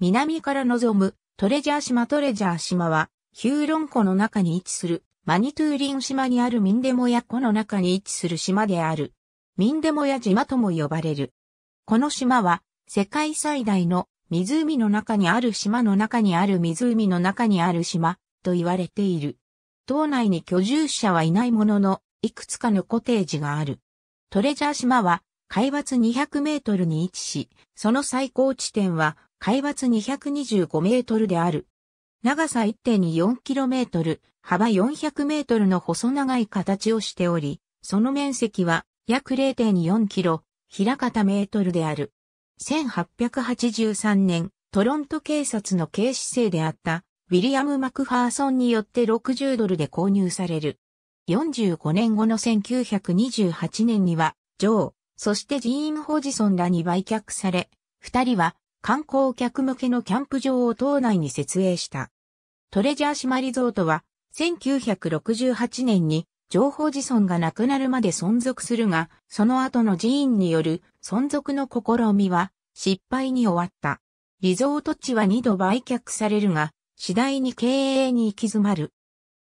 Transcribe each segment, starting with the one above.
南から望むトレジャー島トレジャー島は、ヒューロン湖の中に位置するマニトゥーリン島にあるミンデモヤ湖の中に位置する島である。ミンデモヤ島とも呼ばれる。この島は世界最大の湖の中にある島の中にある湖の中にある島と言われている。島内に居住者はいないものの、いくつかのコテージがある。トレジャー島は海抜200メートルに位置し、その最高地点は海抜225メートルである。長さ1 2 4トル、幅4 0 0ルの細長い形をしており、その面積は約0 4キロ、平方メートルである。1883年、トロント警察の警視制であった、ウィリアム・マクファーソンによって60ドルで購入される。45年後の1928年には、ジョー、そしてジーン・ホジソンらに売却され、二人は観光客向けのキャンプ場を島内に設営した。トレジャー島リゾートは、1968年に情報自尊がなくなるまで存続するが、その後の寺院による存続の試みは失敗に終わった。リゾート地は2度売却されるが、次第に経営に行き詰まる。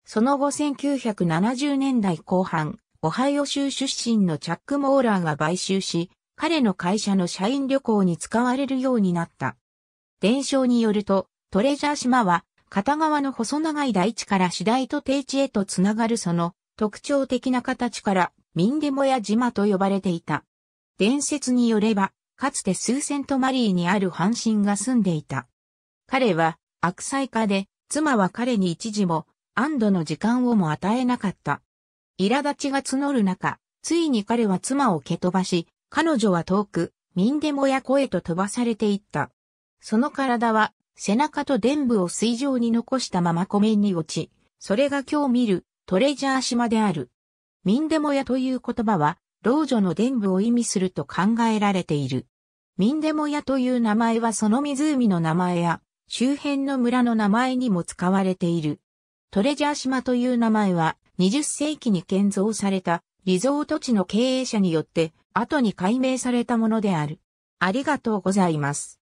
その後1970年代後半、オハイオ州出身のチャック・モーラーが買収し、彼の会社の社員旅行に使われるようになった。伝承によると、トレジャー島は、片側の細長い大地から次第と低地へとつながるその特徴的な形からミンデモヤ島と呼ばれていた。伝説によれば、かつて数セントマリーにある半身が住んでいた。彼は悪妻家で、妻は彼に一時も安堵の時間をも与えなかった。苛立ちが募る中、ついに彼は妻を蹴飛ばし、彼女は遠く、ミンデモヤ湖へと飛ばされていった。その体は、背中と伝部を水上に残したまま湖面に落ち、それが今日見るトレジャー島である。ミンデモヤという言葉は、老女の伝部を意味すると考えられている。ミンデモヤという名前はその湖の名前や、周辺の村の名前にも使われている。トレジャー島という名前は、20世紀に建造されたリゾート地の経営者によって後に解明されたものである。ありがとうございます。